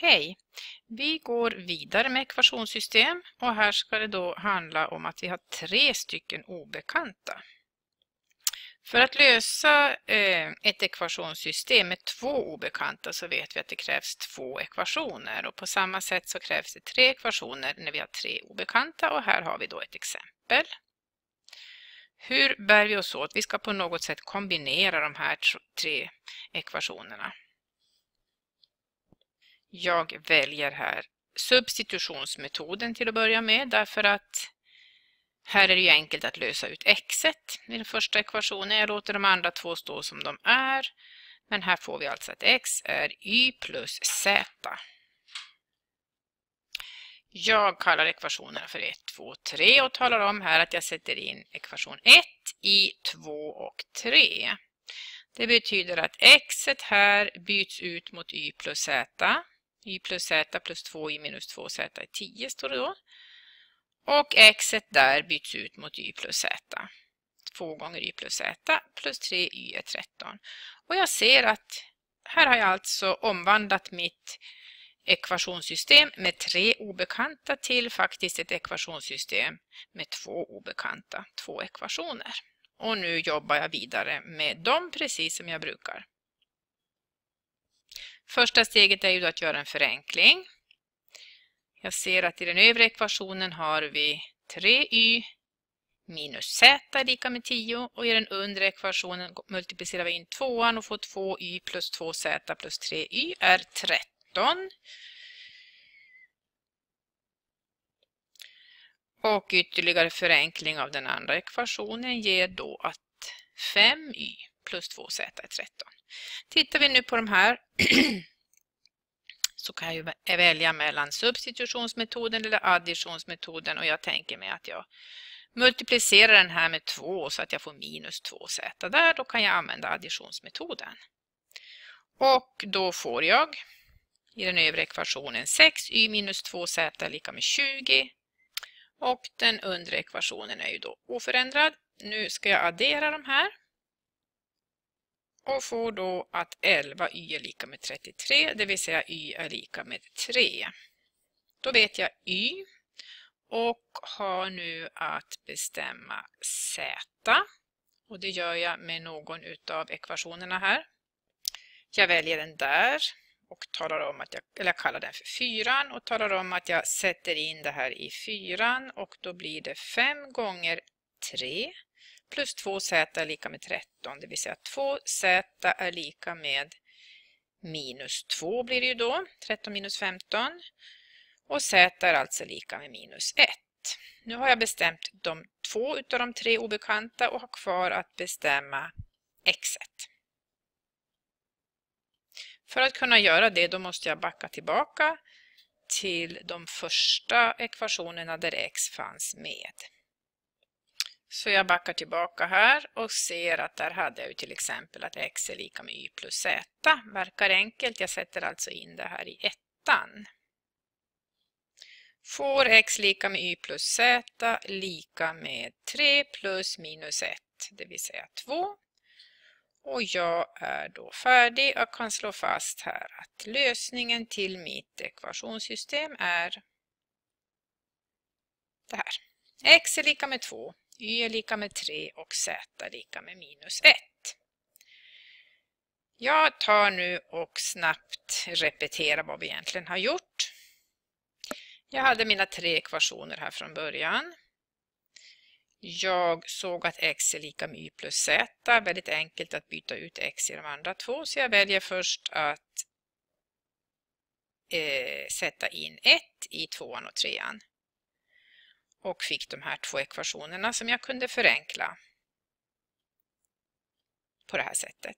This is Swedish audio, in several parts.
Hej! Vi går vidare med ekvationssystem och här ska det då handla om att vi har tre stycken obekanta. För att lösa eh, ett ekvationssystem med två obekanta så vet vi att det krävs två ekvationer och på samma sätt så krävs det tre ekvationer när vi har tre obekanta och här har vi då ett exempel. Hur bär vi oss åt? Vi ska på något sätt kombinera de här tre ekvationerna. Jag väljer här substitutionsmetoden till att börja med därför att här är det enkelt att lösa ut x i den första ekvationen. Jag låter de andra två stå som de är. Men här får vi alltså att x är y plus z. Jag kallar ekvationerna för 1, 2, 3 och talar om här att jag sätter in ekvation 1 i 2 och 3. Det betyder att x här byts ut mot y plus z y plus z plus 2y minus 2z är 10 står det då. Och x där byts ut mot y plus z. 2 gånger y plus z plus 3y är 13. Och jag ser att här har jag alltså omvandlat mitt ekvationssystem med tre obekanta till faktiskt ett ekvationssystem med två obekanta, två ekvationer. Och nu jobbar jag vidare med dem precis som jag brukar. Första steget är ju att göra en förenkling. Jag ser att i den övre ekvationen har vi 3y minus z är lika med 10 och i den undre ekvationen multiplicerar vi in 2an och får 2y plus 2z plus 3y är 13. Och ytterligare förenkling av den andra ekvationen ger då att 5y plus 2z är 13. Tittar vi nu på de här så kan jag välja mellan substitutionsmetoden eller additionsmetoden och jag tänker mig att jag multiplicerar den här med 2 så att jag får minus 2z där. Då kan jag använda additionsmetoden. Och då får jag i den övre ekvationen 6y minus 2z är lika med 20. Och den undre ekvationen är ju då oförändrad. Nu ska jag addera de här och får då att 11 y är lika med 33, det vill säga y är lika med 3. Då vet jag y och har nu att bestämma z. Och det gör jag med någon av ekvationerna här. Jag väljer den där och talar om att jag, eller jag kallar den för 4 och talar om att jag sätter in det här i 4 och då blir det 5 gånger 3 plus 2z är lika med 13, det vill säga 2z är lika med minus 2 blir det ju då, 13 minus 15. Och z är alltså lika med minus 1. Nu har jag bestämt de två av de tre obekanta och har kvar att bestämma x. För att kunna göra det då måste jag backa tillbaka till de första ekvationerna där x fanns med. Så jag backar tillbaka här och ser att där hade jag ju till exempel att x är lika med y plus z. Verkar enkelt, jag sätter alltså in det här i ettan. Får x lika med y plus z lika med 3 plus minus 1, det vill säga 2. Och jag är då färdig och kan slå fast här att lösningen till mitt ekvationssystem är det här. x är lika med 2 y är lika med 3 och z är lika med minus 1. Jag tar nu och snabbt repeterar vad vi egentligen har gjort. Jag hade mina tre ekvationer här från början. Jag såg att x är lika med y plus z. Det är Väldigt enkelt att byta ut x i de andra två. Så jag väljer först att eh, sätta in 1 i tvåan och trean och fick de här två ekvationerna som jag kunde förenkla på det här sättet.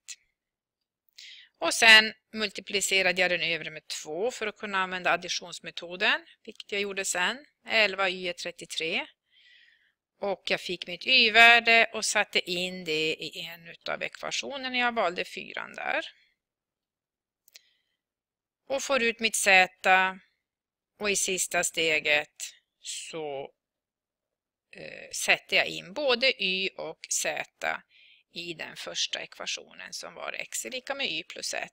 Och sen multiplicerade jag den övre med 2 för att kunna använda additionsmetoden, vilket jag gjorde sen. 11y är 33. Och jag fick mitt y-värde och satte in det i en av ekvationerna. Jag valde fyran där. Och får ut mitt z. Och i sista steget så Eh, sätter jag in både y och z i den första ekvationen som var x är lika med y plus z.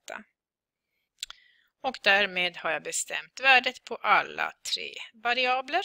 Och därmed har jag bestämt värdet på alla tre variabler.